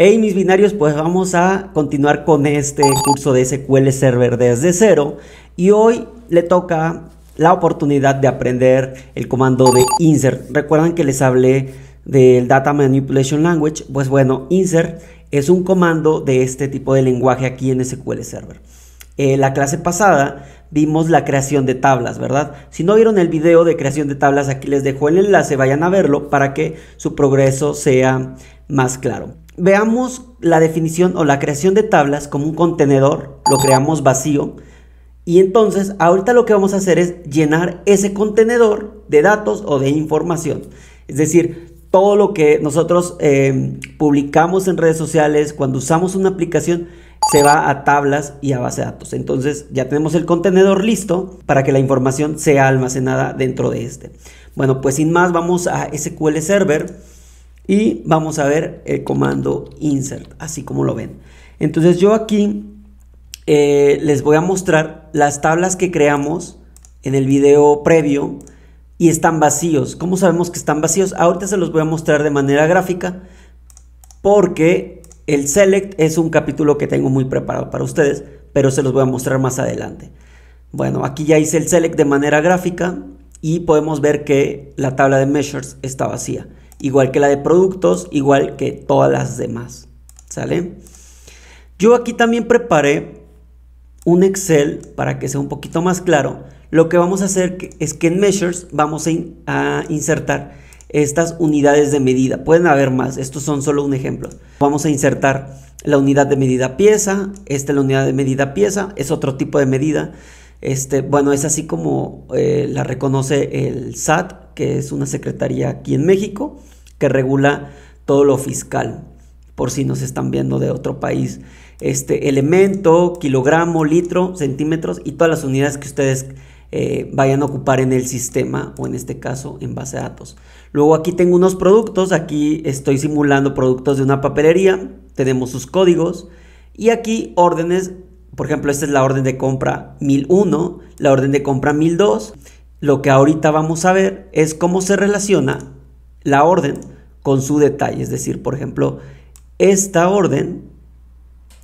Hey mis binarios, pues vamos a continuar con este curso de SQL Server desde cero y hoy le toca la oportunidad de aprender el comando de insert. Recuerdan que les hablé del Data Manipulation Language, pues bueno, insert es un comando de este tipo de lenguaje aquí en SQL Server. en eh, la clase pasada vimos la creación de tablas, ¿verdad? Si no vieron el video de creación de tablas, aquí les dejo el enlace, vayan a verlo para que su progreso sea más claro. Veamos la definición o la creación de tablas como un contenedor, lo creamos vacío. Y entonces ahorita lo que vamos a hacer es llenar ese contenedor de datos o de información. Es decir, todo lo que nosotros eh, publicamos en redes sociales, cuando usamos una aplicación, se va a tablas y a base de datos. Entonces ya tenemos el contenedor listo para que la información sea almacenada dentro de este. Bueno, pues sin más vamos a SQL Server y vamos a ver el comando insert, así como lo ven. Entonces yo aquí eh, les voy a mostrar las tablas que creamos en el video previo y están vacíos. ¿Cómo sabemos que están vacíos? Ahorita se los voy a mostrar de manera gráfica porque el select es un capítulo que tengo muy preparado para ustedes, pero se los voy a mostrar más adelante. Bueno, aquí ya hice el select de manera gráfica y podemos ver que la tabla de measures está vacía igual que la de productos, igual que todas las demás. ¿Sale? Yo aquí también preparé un Excel para que sea un poquito más claro. Lo que vamos a hacer es que en Measures vamos a, insertar estas unidades de medida. Pueden haber más, estos son solo un ejemplo. Vamos a insertar la unidad de medida pieza, esta es la unidad de medida pieza, es otro tipo de medida. Este, bueno, es así como eh, la reconoce el SAT, que es una secretaría aquí en México, que regula todo lo fiscal, por si nos están viendo de otro país. Este elemento, kilogramo, litro, centímetros y todas las unidades que ustedes eh, vayan a ocupar en el sistema o en este caso en base de datos. Luego aquí tengo unos productos, aquí estoy simulando productos de una papelería, tenemos sus códigos y aquí órdenes por ejemplo, esta es la orden de compra 1001, la orden de compra 1002. Lo que ahorita vamos a ver es cómo se relaciona la orden con su detalle. Es decir, por ejemplo, esta orden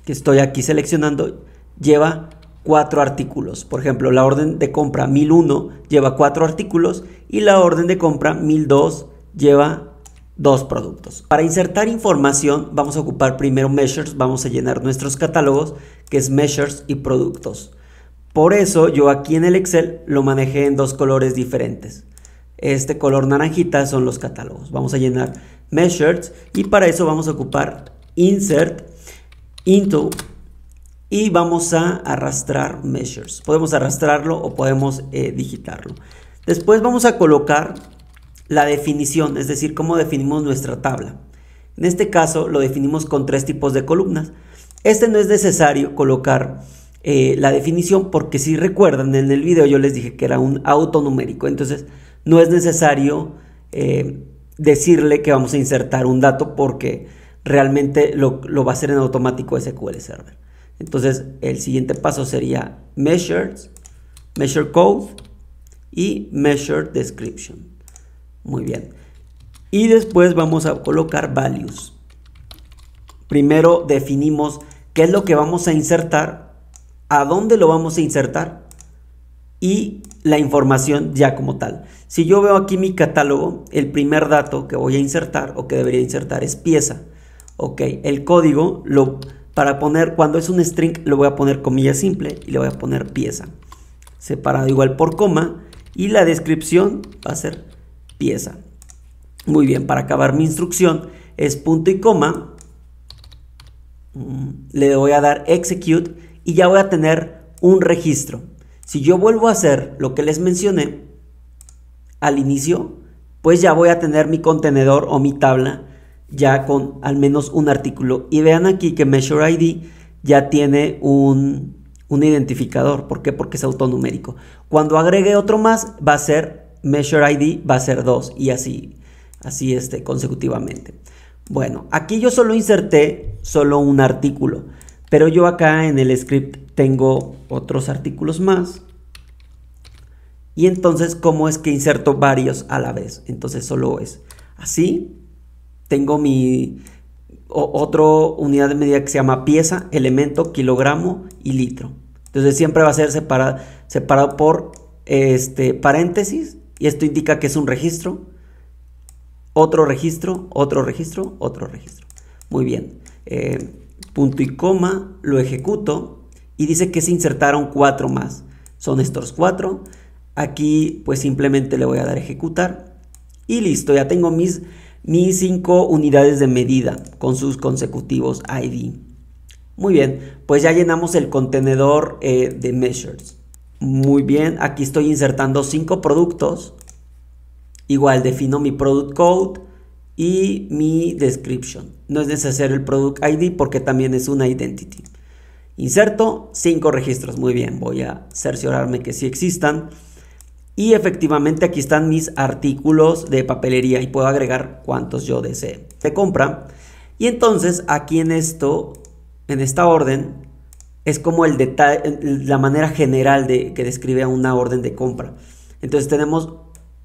que estoy aquí seleccionando lleva cuatro artículos. Por ejemplo, la orden de compra 1001 lleva cuatro artículos y la orden de compra 1002 lleva dos productos. Para insertar información vamos a ocupar primero measures, vamos a llenar nuestros catálogos que es measures y productos. Por eso yo aquí en el Excel lo manejé en dos colores diferentes. Este color naranjita son los catálogos. Vamos a llenar measures y para eso vamos a ocupar insert into y vamos a arrastrar measures. Podemos arrastrarlo o podemos eh, digitarlo. Después vamos a colocar la definición, es decir, cómo definimos nuestra tabla. En este caso lo definimos con tres tipos de columnas. Este no es necesario colocar eh, la definición porque si recuerdan en el video yo les dije que era un autonumérico. Entonces no es necesario eh, decirle que vamos a insertar un dato porque realmente lo, lo va a hacer en automático SQL Server. Entonces el siguiente paso sería measures, measure code y measure description. Muy bien. Y después vamos a colocar values. Primero definimos qué es lo que vamos a insertar, a dónde lo vamos a insertar y la información ya como tal. Si yo veo aquí mi catálogo, el primer dato que voy a insertar o que debería insertar es pieza. Ok, el código lo, para poner, cuando es un string, lo voy a poner comilla simple y le voy a poner pieza. Separado igual por coma y la descripción va a ser pieza. Muy bien, para acabar mi instrucción es punto y coma le voy a dar execute y ya voy a tener un registro. Si yo vuelvo a hacer lo que les mencioné al inicio, pues ya voy a tener mi contenedor o mi tabla ya con al menos un artículo. Y vean aquí que Measure ID ya tiene un, identificador. ¿Por qué? Porque es autonumérico. Cuando agregue otro más, va a ser Measure ID, va a ser 2 y así, así este, consecutivamente. Bueno, aquí yo solo inserté solo un artículo, pero yo acá en el script tengo otros artículos más. Y entonces, ¿cómo es que inserto varios a la vez? Entonces solo es así. Tengo mi otra unidad de medida que se llama pieza, elemento, kilogramo y litro. Entonces siempre va a ser separado, separado por este, paréntesis y esto indica que es un registro otro registro, otro registro, otro registro. Muy bien. Eh, punto y coma, lo ejecuto y dice que se insertaron cuatro más. Son estos cuatro. Aquí pues simplemente le voy a dar ejecutar y listo, ya tengo mis, mis cinco unidades de medida con sus consecutivos ID. Muy bien, pues ya llenamos el contenedor eh, de measures. Muy bien, aquí estoy insertando cinco productos Igual defino mi product code y mi description. No es necesario el product ID porque también es una identity. Inserto cinco registros. Muy bien, voy a cerciorarme que sí existan. Y efectivamente aquí están mis artículos de papelería y puedo agregar cuantos yo desee de compra. Y entonces aquí en esto, en esta orden, es como el detalle, la manera general de que describe a una orden de compra. Entonces tenemos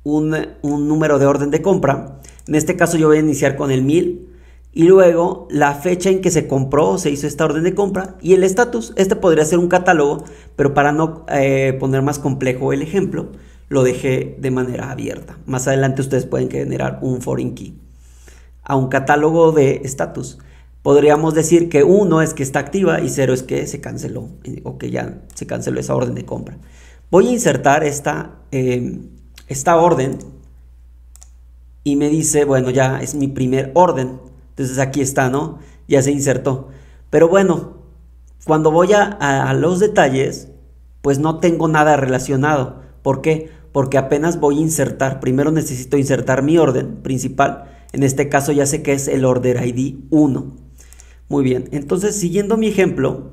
un, número de orden de compra. En este caso yo voy a iniciar con el 1000 y luego la fecha en que se compró o se hizo esta orden de compra y el estatus. Este podría ser un catálogo, pero para no eh, poner más complejo el ejemplo, lo dejé de manera abierta. Más adelante ustedes pueden generar un foreign key a un catálogo de estatus. Podríamos decir que 1 es que está activa y 0 es que se canceló eh, o que ya se canceló esa orden de compra. Voy a insertar esta, em, esta orden y me dice, bueno, ya es mi primer orden. Entonces aquí está, ¿no? Ya se insertó. Pero bueno, cuando voy a, los detalles, pues no tengo nada relacionado. ¿Por qué? Porque apenas voy a insertar. Primero necesito insertar mi orden principal. En este caso ya sé que es el order ID 1. Muy bien, entonces siguiendo mi ejemplo,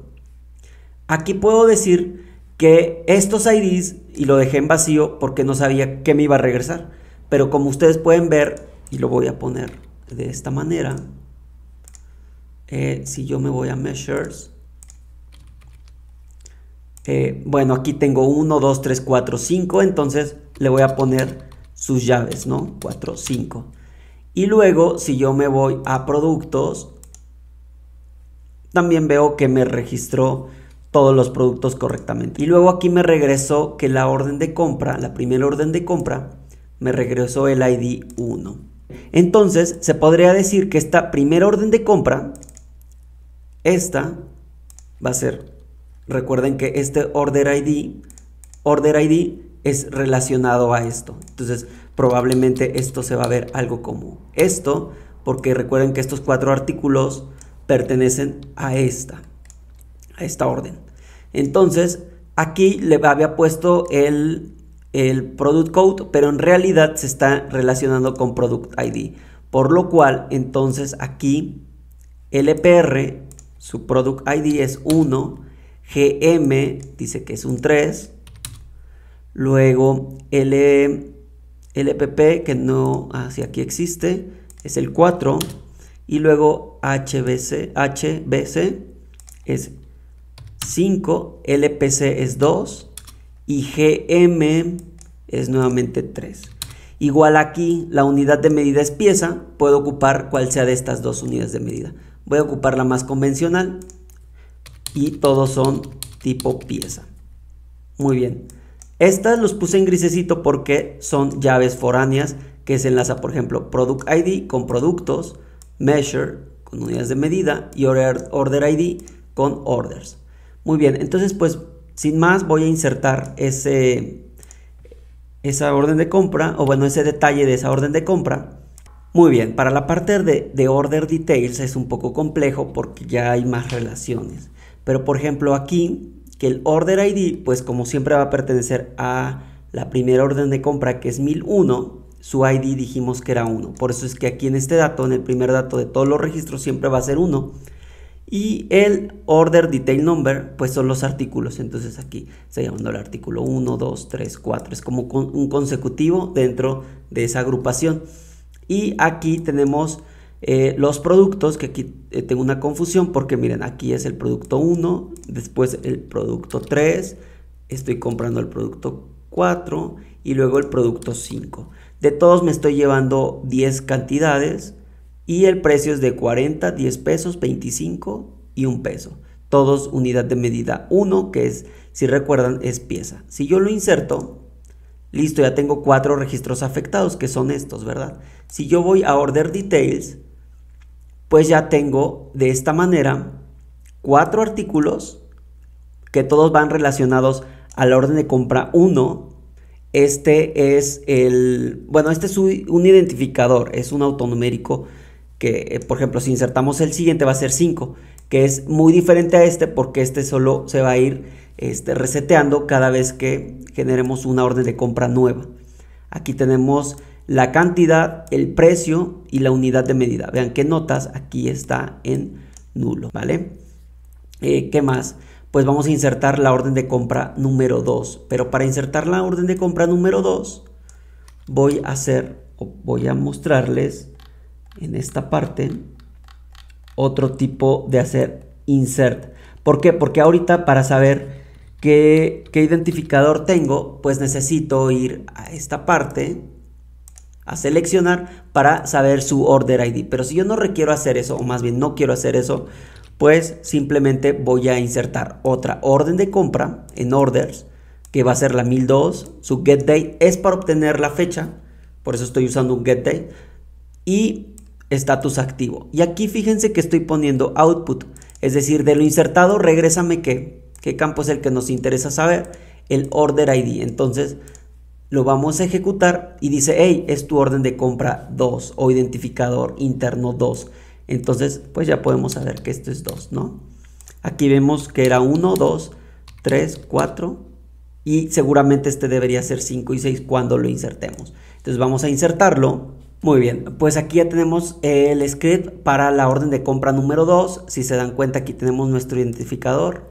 aquí puedo decir que estos IDs, y lo dejé en vacío porque no sabía que me iba a regresar, pero como ustedes pueden ver, y lo voy a poner de esta manera, eh, si yo me voy a Measures, eh, bueno, aquí tengo 1, 2, 3, 4, 5, entonces le voy a poner sus llaves, ¿no? 4, 5. Y luego, si yo me voy a productos, también veo que me registró todos los productos correctamente. Y luego aquí me regresó que la orden de compra, la primera orden de compra, me regresó el ID 1. Entonces se podría decir que esta primera orden de compra, esta va a ser, recuerden que este order ID, order ID es relacionado a esto. Entonces probablemente esto se va a ver algo como esto, porque recuerden que estos cuatro artículos pertenecen a esta a esta orden. Entonces, aquí le había puesto el, product code, pero en realidad se está relacionando con product ID. Por lo cual, entonces aquí LPR, su product ID es 1, GM dice que es un 3, luego LPP, que no, así ah, aquí existe, es el 4, y luego HBC, HBC es 5, LPC es 2 y GM es nuevamente 3. Igual aquí la unidad de medida es pieza, puedo ocupar cual sea de estas dos unidades de medida. Voy a ocupar la más convencional y todos son tipo pieza. Muy bien. Estas los puse en grisecito porque son llaves foráneas que se enlaza, por ejemplo, Product ID con productos, Measure con unidades de medida y order ID con orders. Muy bien, entonces pues sin más voy a insertar ese, esa orden de compra, o bueno, ese detalle de esa orden de compra. Muy bien, para la parte de, de order details es un poco complejo porque ya hay más relaciones. Pero por ejemplo aquí, que el order ID, pues como siempre va a pertenecer a la primera orden de compra que es 1001, su ID dijimos que era 1. Por eso es que aquí en este dato, en el primer dato de todos los registros, siempre va a ser 1 y el order detail number, pues son los artículos. Entonces aquí se llama el artículo 1, 2, 3, 4. Es como un consecutivo dentro de esa agrupación. Y aquí tenemos eh, los productos, que aquí eh, tengo una confusión porque miren, aquí es el producto 1, después el producto 3, estoy comprando el producto 4 y luego el producto 5. De todos me estoy llevando 10 cantidades y el precio es de 40, 10 pesos, 25 y 1 peso. Todos unidad de medida 1, que es, si recuerdan, es pieza. Si yo lo inserto, listo, ya tengo cuatro registros afectados, que son estos, ¿verdad? Si yo voy a Order Details, pues ya tengo de esta manera cuatro artículos que todos van relacionados a la orden de compra 1. Este es el, bueno, este es un identificador, es un autonumérico que eh, por ejemplo si insertamos el siguiente va a ser 5, que es muy diferente a este porque este solo se va a ir este, reseteando cada vez que generemos una orden de compra nueva. Aquí tenemos la cantidad, el precio y la unidad de medida. Vean qué notas aquí está en nulo, ¿vale? Eh, ¿Qué más? Pues vamos a insertar la orden de compra número 2. Pero para insertar la orden de compra número 2 voy a hacer, voy a mostrarles en esta parte otro tipo de hacer insert. ¿Por qué? Porque ahorita para saber qué, identificador tengo, pues necesito ir a esta parte a seleccionar para saber su order ID. Pero si yo no requiero hacer eso, o más bien no quiero hacer eso, pues simplemente voy a insertar otra orden de compra en orders, que va a ser la 1002. Su get date es para obtener la fecha, por eso estoy usando un get date. Y estatus activo. Y aquí fíjense que estoy poniendo output, es decir, de lo insertado, regresame qué, qué campo es el que nos interesa saber, el order ID. Entonces lo vamos a ejecutar y dice, hey, es tu orden de compra 2 o identificador interno 2. Entonces, pues ya podemos saber que esto es 2, ¿no? Aquí vemos que era 1, 2, 3, 4 y seguramente este debería ser 5 y 6 cuando lo insertemos. Entonces vamos a insertarlo muy bien, pues aquí ya tenemos el script para la orden de compra número 2. Si se dan cuenta, aquí tenemos nuestro identificador,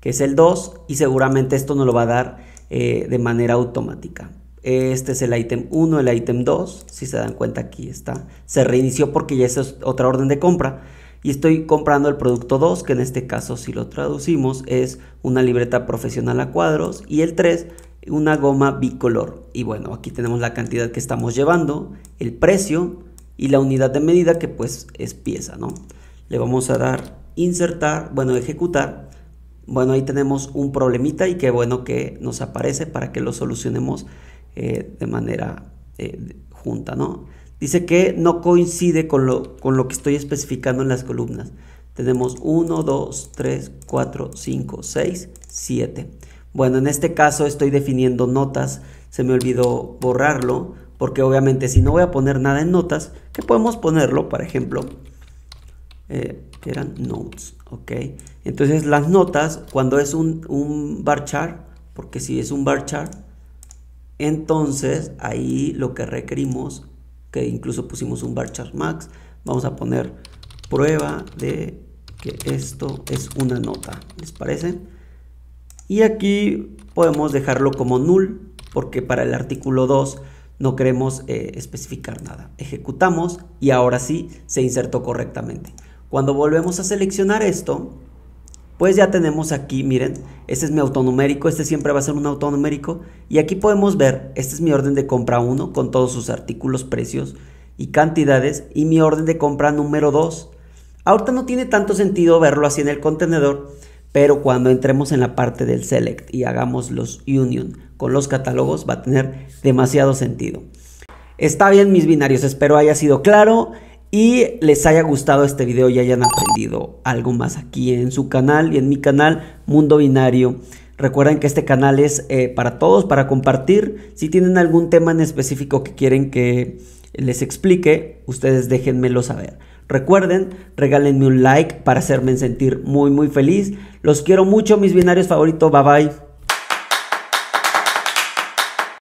que es el 2, y seguramente esto nos lo va a dar eh, de manera automática. Este es el ítem 1, el ítem 2, si se dan cuenta aquí está. Se reinició porque ya es otra orden de compra. Y estoy comprando el producto 2, que en este caso si lo traducimos es una libreta profesional a cuadros. Y el 3 una goma bicolor. Y bueno, aquí tenemos la cantidad que estamos llevando, el precio y la unidad de medida que pues es pieza, ¿no? Le vamos a dar insertar, bueno, ejecutar. Bueno, ahí tenemos un problemita y qué bueno que nos aparece para que lo solucionemos eh, de manera eh, junta, ¿no? Dice que no coincide con lo, con lo que estoy especificando en las columnas. Tenemos 1, 2, 3, 4, 5, 6, 7. Bueno, en este caso estoy definiendo notas, se me olvidó borrarlo, porque obviamente si no voy a poner nada en notas, que podemos ponerlo, por ejemplo, eh, eran notes, ok. Entonces las notas, cuando es un, un bar chart, porque si es un bar chart, entonces ahí lo que requerimos, que incluso pusimos un bar chart max, vamos a poner prueba de que esto es una nota, ¿les parece? Y aquí podemos dejarlo como null porque para el artículo 2 no queremos eh, especificar nada. Ejecutamos y ahora sí se insertó correctamente. Cuando volvemos a seleccionar esto, pues ya tenemos aquí, miren, este es mi autonumérico, este siempre va a ser un autonumérico. Y aquí podemos ver, este es mi orden de compra 1 con todos sus artículos, precios y cantidades. Y mi orden de compra número 2. Ahorita no tiene tanto sentido verlo así en el contenedor, pero cuando entremos en la parte del select y hagamos los union con los catálogos va a tener demasiado sentido. Está bien mis binarios, espero haya sido claro y les haya gustado este video y hayan aprendido algo más aquí en su canal y en mi canal Mundo Binario. Recuerden que este canal es eh, para todos, para compartir. Si tienen algún tema en específico que quieren que les explique, ustedes déjenmelo saber. Recuerden, regálenme un like para hacerme sentir muy muy feliz. Los quiero mucho, mis binarios favoritos. Bye bye.